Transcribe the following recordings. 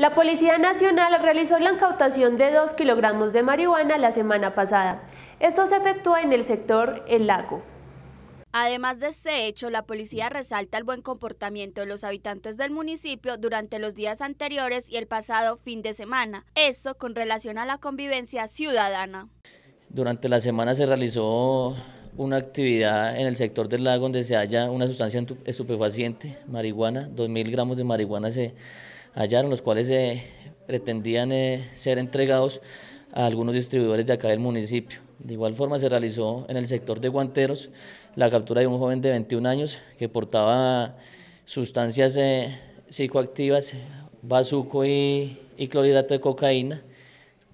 La Policía Nacional realizó la incautación de 2 kilogramos de marihuana la semana pasada. Esto se efectúa en el sector El Lago. Además de este hecho, la policía resalta el buen comportamiento de los habitantes del municipio durante los días anteriores y el pasado fin de semana. Esto con relación a la convivencia ciudadana. Durante la semana se realizó una actividad en el sector del lago donde se halla una sustancia estupefaciente, marihuana, 2.000 gramos de marihuana se hallaron, los cuales eh, pretendían eh, ser entregados a algunos distribuidores de acá del municipio. De igual forma se realizó en el sector de Guanteros la captura de un joven de 21 años que portaba sustancias eh, psicoactivas, bazuco y, y, clorhidrato de cocaína,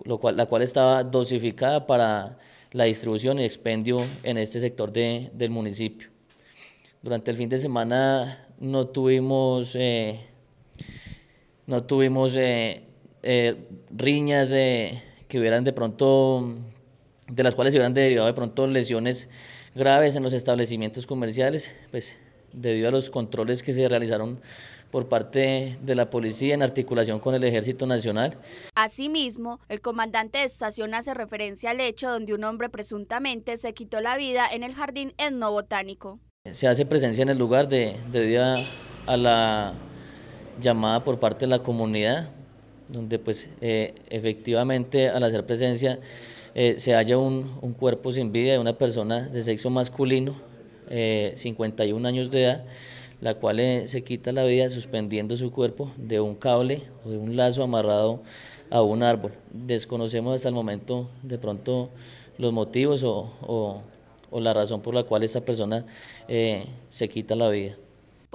lo cual, la cual estaba dosificada para la distribución y expendio en este sector de, del municipio. Durante el fin de semana no tuvimos no tuvimos eh, eh, riñas eh, que hubieran de pronto, de las cuales se hubieran derivado de pronto lesiones graves en los establecimientos comerciales, pues debido a los controles que se realizaron por parte de la policía en articulación con el Ejército Nacional. Asimismo, el comandante de estación hace referencia al hecho donde un hombre presuntamente se quitó la vida en el jardín etnobotánico. Se hace presencia en el lugar de, debido a la llamada por parte de la comunidad, donde pues eh, efectivamente al hacer presencia eh, se halla un, cuerpo sin vida de una persona de sexo masculino, 51 eh, años de edad, la cual se quita la vida suspendiendo su cuerpo de un cable o de un lazo amarrado a un árbol. Desconocemos hasta el momento de pronto los motivos o, o la razón por la cual esta persona se quita la vida.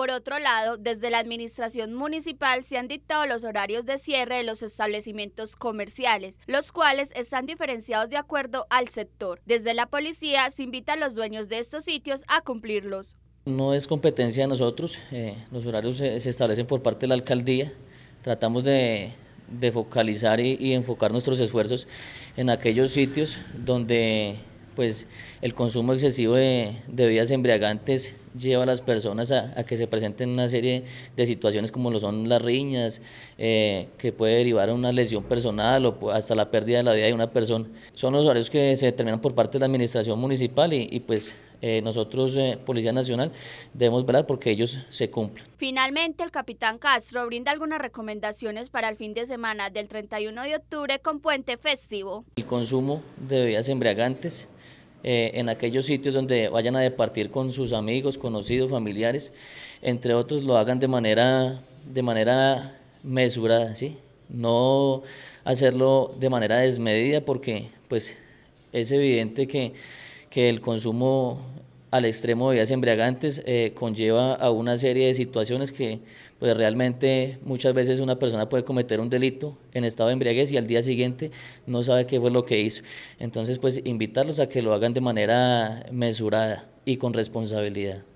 Por otro lado, desde la administración municipal se han dictado los horarios de cierre de los establecimientos comerciales, los cuales están diferenciados de acuerdo al sector. Desde la policía se invita a los dueños de estos sitios a cumplirlos. No es competencia de nosotros, eh, los horarios se, establecen por parte de la alcaldía, tratamos de, focalizar y, enfocar nuestros esfuerzos en aquellos sitios donde pues, el consumo excesivo de, de bebidas embriagantes lleva a las personas a, que se presenten una serie de situaciones como lo son las riñas, eh, que puede derivar a una lesión personal o hasta la pérdida de la vida de una persona. Son los horarios que se determinan por parte de la administración municipal y, pues eh, nosotros, eh, Policía Nacional, debemos velar porque ellos se cumplan. Finalmente, el capitán Castro brinda algunas recomendaciones para el fin de semana del 31 de octubre con puente festivo. El consumo de bebidas embriagantes, eh, en aquellos sitios donde vayan a departir con sus amigos, conocidos, familiares, entre otros, lo hagan de manera, de manera mesurada, ¿sí? No hacerlo de manera desmedida porque pues es evidente que, que el consumo al extremo de vías embriagantes eh, conlleva a una serie de situaciones que pues realmente muchas veces una persona puede cometer un delito en estado de embriaguez y al día siguiente no sabe qué fue lo que hizo. Entonces pues invitarlos a que lo hagan de manera mesurada y con responsabilidad.